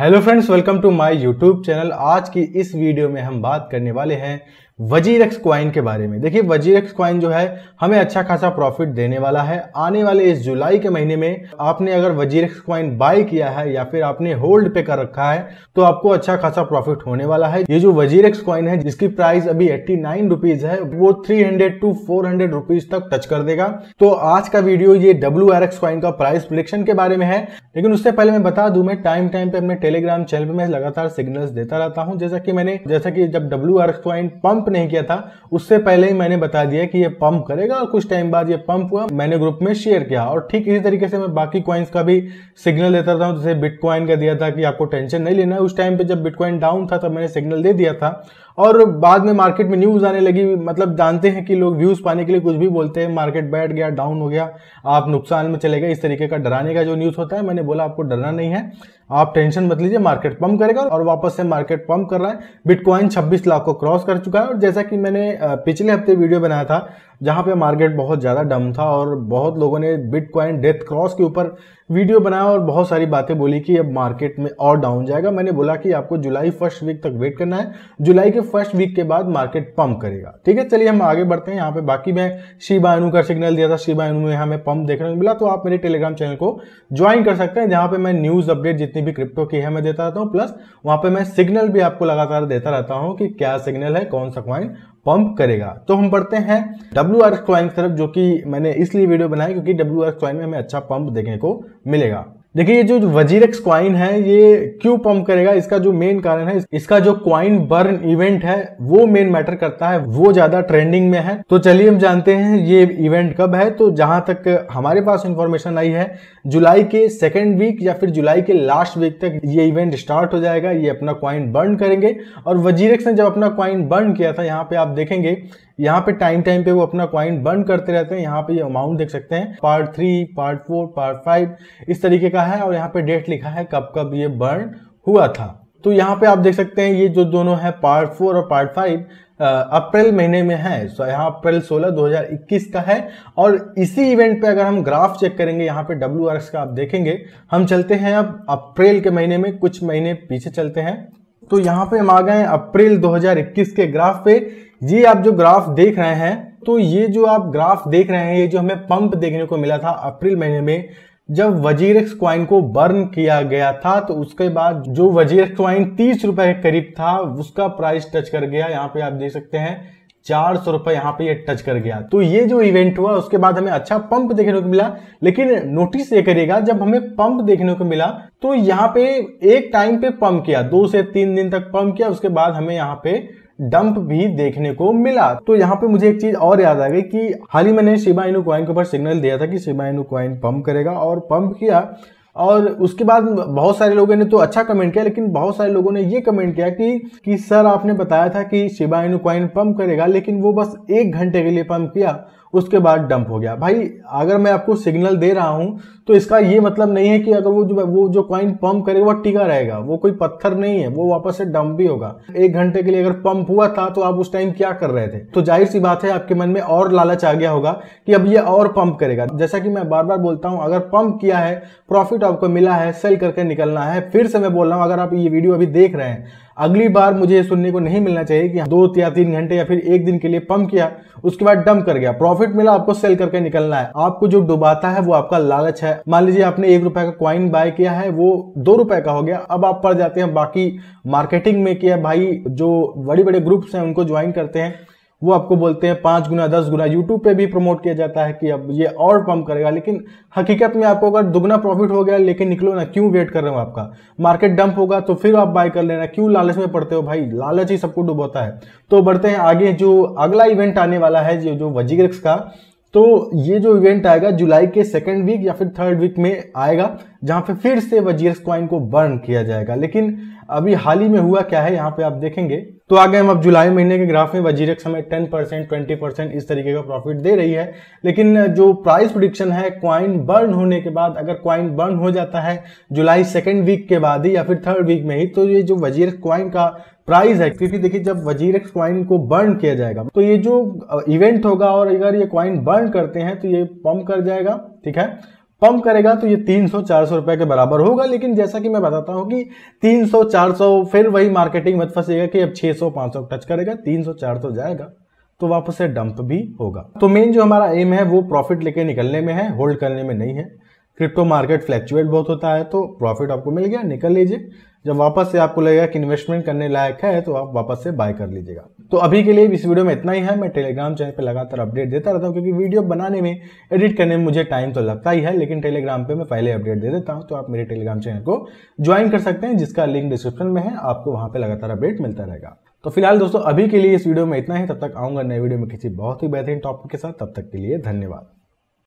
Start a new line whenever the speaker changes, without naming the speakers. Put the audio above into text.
hello friends welcome to my YouTube channel आज की इस वीडियो में हम बात करने वाले हैं वजीर एक्स क्वाइन के बारे में देखिए वजीर एक्स क्वाइन जो है हमें अच्छा खासा प्रॉफिट देने वाला है आने वाले इस जुलाई के महीने में आपने अगर वजीर एक्स क्वाइन बाय किया है या फिर आपने होल्ड पे कर रखा है तो आपको अच्छा खासा प्रॉफिट होने वाला है ये जो वजीर एक्स क्वाइन है जिसकी प्राइस अभी एट्टी नाइन रुपीज है वो three hundred two four hundred rupees तक टच कर देगा तो आज का वीडियो ये डब्ल्यू आर एक्स क्वाइन का प्राइस प्रिडिक्शन के बारे में है लेकिन उससे पहले मैं बता दू मैं टाइम टाइम पे अपने टेलीग्राम चैनल पर मैं लगातार सिग्नल देता रहता हूँ जैसा कि मैंने जैसा कि जब W R X coin pump नहीं किया था उससे पहले ही मैंने बता दिया कि ये पंप करेगा और कुछ टाइम बाद ये पंप हुआ मैंने ग्रुप में शेयर किया और ठीक इसी तरीके से मैं बाकी क्वाइंस का भी सिग्नल देता था जैसे बिटकॉइन का दिया था कि आपको टेंशन नहीं लेना है उस टाइम पे जब बिटकॉइन डाउन था तब मैंने सिग्नल दे दिया था और बाद में मार्केट में न्यूज़ आने लगी मतलब जानते हैं कि लोग व्यूज़ पाने के लिए कुछ भी बोलते हैं मार्केट बैठ गया डाउन हो गया आप नुकसान में चले गए इस तरीके का डराने का जो न्यूज़ होता है मैंने बोला आपको डरना नहीं है आप टेंशन मत लीजिए मार्केट पंप करेगा और वापस से मार्केट पंप कर रहा है बिटकॉइन 26 लाख को क्रॉस कर चुका है और जैसा कि मैंने पिछले हफ्ते वीडियो बनाया था जहाँ पे मार्केट बहुत ज़्यादा डम था और बहुत लोगों ने बिटकॉइन डेथ क्रॉस के ऊपर वीडियो बनाया और बहुत सारी बातें बोली कि अब मार्केट में और डाउन जाएगा मैंने बोला कि आपको जुलाई फर्स्ट वीक तक वेट करना है जुलाई के फर्स्ट वीक के बाद मार्केट पंप करेगा ठीक है चलिए हम आगे बढ़ते हैं यहाँ पे बाकी मैं शिबायनु का सिग्नल दिया था शिबायनु में हमें पंप देखने को मिला तो आप मेरे टेलीग्राम चैनल को ज्वाइन कर सकते हैं जहाँ पे मैं न्यूज़ अपडेट जितनी भी क्रिप्टो की है मैं देता रहता हूँ प्लस वहाँ पे मैं सिग्नल भी आपको लगातार देता रहता हूँ कि क्या सिग्नल है कौन सा क्वाइन पंप करेगा तो हम बढ़ते हैं डब्ल्यू आर क्वाइन की तरफ जो कि मैंने इसलिए वीडियो बनाया क्योंकि डब्ल्यू आर क्वाइन में हमें अच्छा पंप देखने को मिलेगा देखिए ये जो वजीरक्स क्वाइन है ये क्यों पंप करेगा इसका जो मेन कारण है इसका जो क्वाइन बर्न इवेंट है वो मेन मैटर करता है वो ज्यादा ट्रेंडिंग में है तो चलिए हम जानते हैं ये इवेंट कब है तो जहां तक हमारे पास इंफॉर्मेशन आई है जुलाई के सेकेंड वीक या फिर जुलाई के लास्ट वीक तक ये इवेंट स्टार्ट हो जाएगा ये अपना क्वाइन बर्न करेंगे और वजीरेक्स ने जब अपना क्वाइन बर्न किया था यहाँ पे आप देखेंगे यहाँ पे टाइम टाइम पे वो अपना क्वाइन बर्न करते रहते हैं यहाँ पे ये अमाउंट देख सकते हैं part three part four part five इस तरीके का है और यहाँ पे डेट लिखा है कब कब ये बर्न हुआ था तो यहाँ पे आप देख सकते हैं ये जो दोनों है पार्ट फोर और पार्ट फाइव अप्रैल महीने में है सो यहाँ अप्रैल 16 2021 का है और इसी इवेंट पे अगर हम ग्राफ चेक करेंगे यहाँ पे डब्ल्यू का आप देखेंगे हम चलते हैं अब अप्रैल के महीने में कुछ महीने पीछे चलते हैं तो यहाँ पे हम आ गए अप्रैल 2021 के ग्राफ पे ये आप जो ग्राफ देख रहे हैं तो ये जो आप ग्राफ देख रहे हैं ये जो हमें पंप देखने को मिला था अप्रैल महीने में जब वजीर क्वाइन को बर्न किया गया था तो उसके बाद जो वजीर क्वाइन तीस रुपए के करीब था उसका प्राइस टच कर गया यहाँ पे आप देख सकते हैं चार सौ रुपए यहाँ पे ये टच कर गया तो ये जो इवेंट हुआ उसके बाद हमें अच्छा पंप देखने को मिला लेकिन नोटिस ये करिएगा जब हमें पंप देखने को मिला तो यहाँ पे एक टाइम पे पंप किया दो से तीन दिन तक पंप किया उसके बाद हमें यहाँ पे डंप भी देखने को मिला तो यहाँ पे मुझे एक चीज और याद आ गई कि हाल ही मैंने शिबा क्वाइन के ऊपर सिग्नल दिया था कि शिबा क्वाइन पंप करेगा और पंप किया और उसके बाद बहुत सारे लोगों ने तो अच्छा कमेंट किया लेकिन बहुत सारे लोगों ने ये कमेंट किया कि कि सर आपने बताया था कि शिबा इनू पम्प पंप करेगा लेकिन वो बस एक घंटे के लिए पंप किया उसके बाद डंप हो गया भाई अगर मैं आपको सिग्नल दे रहा हूँ तो इसका ये मतलब नहीं है कि अगर वो जो वो जो क्वाइन पंप करेगा वह टिका रहेगा वो कोई पत्थर नहीं है वो वापस से डंप भी होगा एक घंटे के लिए अगर पंप हुआ था तो आप उस टाइम क्या कर रहे थे तो जाहिर सी बात है आपके मन में और लालच आ गया होगा कि अब ये और पंप करेगा जैसा कि मैं बार बार बोलता हूँ अगर पंप किया है प्रॉफिट आपको मिला है सेल करके निकलना है फिर से मैं बोल रहा हूँ अगर आप ये वीडियो अभी देख रहे हैं अगली बार मुझे सुनने को नहीं मिलना चाहिए कि दो या तीन घंटे या फिर एक दिन के लिए पंप किया उसके बाद डंप कर गया प्रॉफिट मिला आपको सेल करके निकलना है आपको जो डुबाता है वो आपका लालच है मान लीजिए आपने एक रुपए का क्वाइन बाय किया है वो दो रुपए का हो गया अब आप पड़ जाते हैं बाकी मार्केटिंग में किया भाई जो बड़े बड़े ग्रुप्स हैं उनको ज्वाइन करते हैं वो आपको बोलते हैं पाँच गुना दस गुना यूट्यूब पे भी प्रमोट किया जाता है कि अब ये और पम्प करेगा लेकिन हकीकत में आपको अगर दुगना प्रॉफिट हो गया लेकिन निकलो ना क्यों वेट कर रहे हो आपका मार्केट डंप होगा तो फिर आप बाय कर लेना क्यों लालच में पड़ते हो भाई लालच ही सबको डुबोता है तो बढ़ते हैं आगे जो अगला इवेंट आने वाला है जो वजीग्रिक्स का तो ये जो इवेंट आएगा जुलाई के सेकेंड वीक या फिर थर्ड वीक में आएगा जहां पे फिर से वजीरस क्वाइन को बर्न किया जाएगा लेकिन अभी हाल ही में हुआ क्या है यहाँ पे आप देखेंगे तो आगे हम अब जुलाई महीने के ग्राफ में वजीरक्स हमें 10 परसेंट ट्वेंटी परसेंट इस तरीके का प्रॉफिट दे रही है लेकिन जो प्राइस प्रोडिक्शन है क्वाइन बर्न होने के बाद अगर क्वाइन बर्न हो जाता है जुलाई सेकेंड वीक के बाद ही या फिर थर्ड वीक में ही तो ये जो वजीर क्वाइन का प्राइस है क्योंकि देखिए जब वजीर एक्स क्वाइन को बर्न किया जाएगा तो ये जो इवेंट होगा और अगर ये क्वाइन बर्न करते हैं तो ये पम्प कर जाएगा ठीक है पंप करेगा तो ये 300-400 रुपए के बराबर होगा लेकिन जैसा कि मैं बताता हूँ कि 300-400 फिर वही मार्केटिंग मत फंसेगा कि अब 600-500 टच करेगा 300-400 जाएगा तो वापस से डंप भी होगा तो मेन जो हमारा एम है वो प्रॉफिट लेके निकलने में है होल्ड करने में नहीं है क्रिप्टो मार्केट फ्लैक्चुएट बहुत होता है तो प्रॉफिट आपको मिल गया निकल लीजिए जब वापस से आपको लगेगा कि इन्वेस्टमेंट करने लायक है तो आप वापस से बाय कर लीजिएगा तो अभी के लिए इस वीडियो में इतना ही है मैं टेलीग्राम चैनल पर लगातार अपडेट देता रहता हूँ क्योंकि वीडियो बनाने में एडिट करने में मुझे टाइम तो लगता ही है लेकिन टेलीग्राम पर मैं पहले अपडेट दे देता हूँ तो आप मेरे टेलीग्राम चैनल को ज्वाइन कर सकते हैं जिसका लिंक डिस्क्रिप्शन में है आपको वहाँ पर लगातार अपडेट मिलता रहेगा तो फिलहाल दोस्तों अभी के लिए इस वीडियो में इतना ही तब तक आऊंगा नए वीडियो में किसी बहुत ही बेहतरीन टॉपिक के साथ तब तक के लिए धन्यवाद